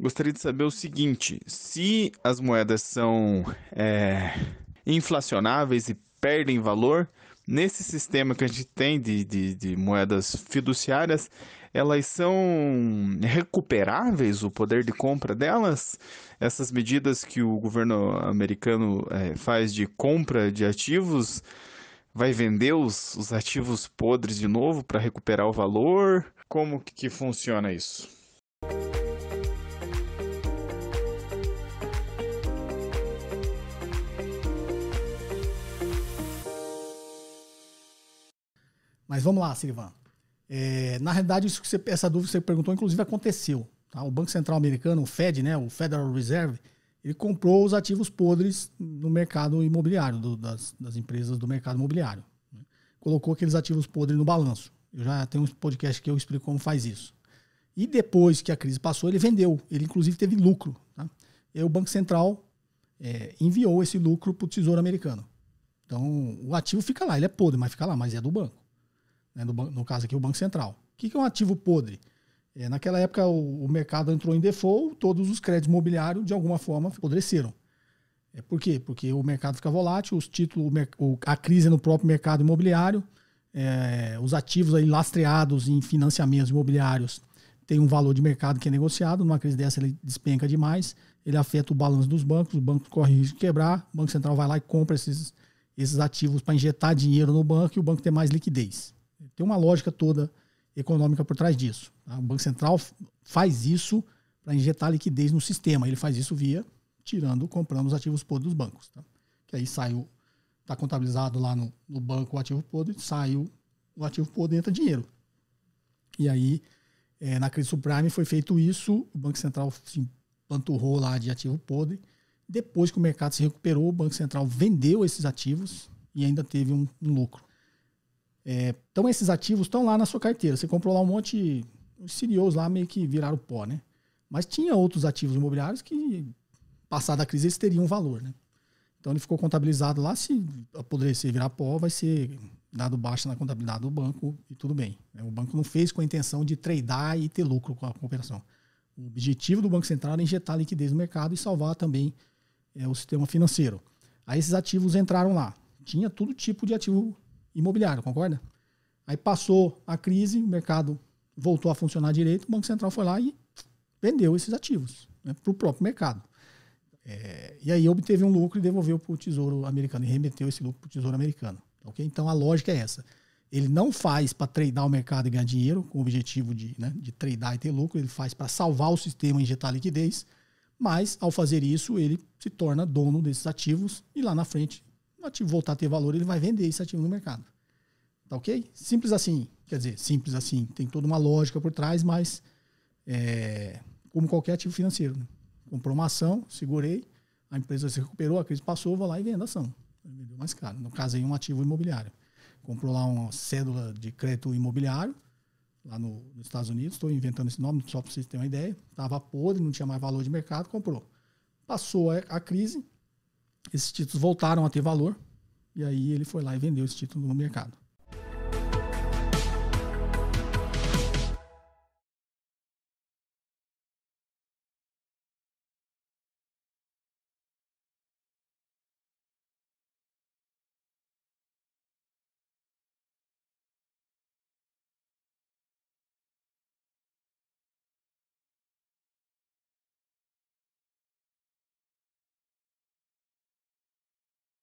gostaria de saber o seguinte: se as moedas são é, inflacionáveis e perdem valor, nesse sistema que a gente tem de, de, de moedas fiduciárias, elas são recuperáveis o poder de compra delas? Essas medidas que o governo americano é, faz de compra de ativos vai vender os, os ativos podres de novo para recuperar o valor? Como que, que funciona isso? Mas vamos lá, Silvan. É, na realidade, isso que você, essa dúvida que você perguntou, inclusive, aconteceu. Tá? O Banco Central Americano, o Fed, né, o Federal Reserve, ele comprou os ativos podres no mercado imobiliário, do, das, das, empresas do mercado imobiliário. Né? Colocou aqueles ativos podres no balanço. Eu já tenho um podcast que eu explico como faz isso. E depois que a crise passou, ele vendeu. Ele, inclusive, teve lucro. Tá? E aí o Banco Central é, enviou esse lucro para o Tesouro Americano. Então, o ativo fica lá, ele é podre, mas fica lá, mas é do banco né, no, no, caso aqui o Banco Central. O que, que é um ativo podre? É, naquela época o, o, mercado entrou em default, todos os créditos imobiliários de alguma forma apodreceram. É, por quê? Porque o mercado fica volátil, os títulos, o, a crise no próprio mercado imobiliário, é, os ativos aí lastreados em financiamentos imobiliários tem um valor de mercado que é negociado, numa crise dessa ele despenca demais, ele afeta o balanço dos bancos, o banco corre risco de quebrar, o Banco Central vai lá e compra esses, esses ativos para injetar dinheiro no banco e o banco ter mais liquidez. Tem uma lógica toda econômica por trás disso. Tá? O Banco Central faz isso para injetar liquidez no sistema. Ele faz isso via tirando, comprando os ativos podres dos bancos. Tá? Que aí saiu, está contabilizado lá no, no, banco o ativo podre, saiu o ativo podre entra dinheiro. E aí, é, na crise subprime foi feito isso, o Banco Central se empanturrou lá de ativo podre. Depois que o mercado se recuperou, o Banco Central vendeu esses ativos e ainda teve um, um lucro. É, então esses ativos estão lá na sua carteira. Você comprou lá um monte, os CDOs lá meio que viraram pó, né? Mas tinha outros ativos imobiliários que, passada a crise, eles teriam valor, né? Então ele ficou contabilizado lá, se apodrecer virar pó, vai ser dado baixa na contabilidade do banco e tudo bem. Né? O banco não fez com a intenção de tradear e ter lucro com a operação. O objetivo do Banco Central era injetar liquidez no mercado e salvar também é, o sistema financeiro. Aí esses ativos entraram lá. Tinha todo tipo de ativo imobiliário, concorda? Aí passou a crise, o mercado voltou a funcionar direito, o Banco Central foi lá e vendeu esses ativos né, para o próprio mercado. É, e aí obteve um lucro e devolveu para o Tesouro Americano, e remeteu esse lucro para o Tesouro Americano. Okay? Então a lógica é essa. Ele não faz para tradear o mercado e ganhar dinheiro, com o objetivo de, né, de tradear e ter lucro, ele faz para salvar o sistema e injetar liquidez, mas ao fazer isso, ele se torna dono desses ativos e lá na frente um ativo voltar a ter valor, ele vai vender esse ativo no mercado. Tá ok? Simples assim. Quer dizer, simples assim. Tem toda uma lógica por trás, mas é, como qualquer ativo financeiro. Né? Comprou uma ação, segurei, a empresa se recuperou, a crise passou, vou lá e vendo a ação. Vendeu mais caro. No caso aí, um ativo imobiliário. Comprou lá uma cédula de crédito imobiliário, lá no, nos Estados Unidos, estou inventando esse nome só para vocês terem uma ideia. Estava podre, não tinha mais valor de mercado, comprou. Passou a, a crise, esses títulos voltaram a ter valor. E aí ele foi lá e vendeu esse título no mercado.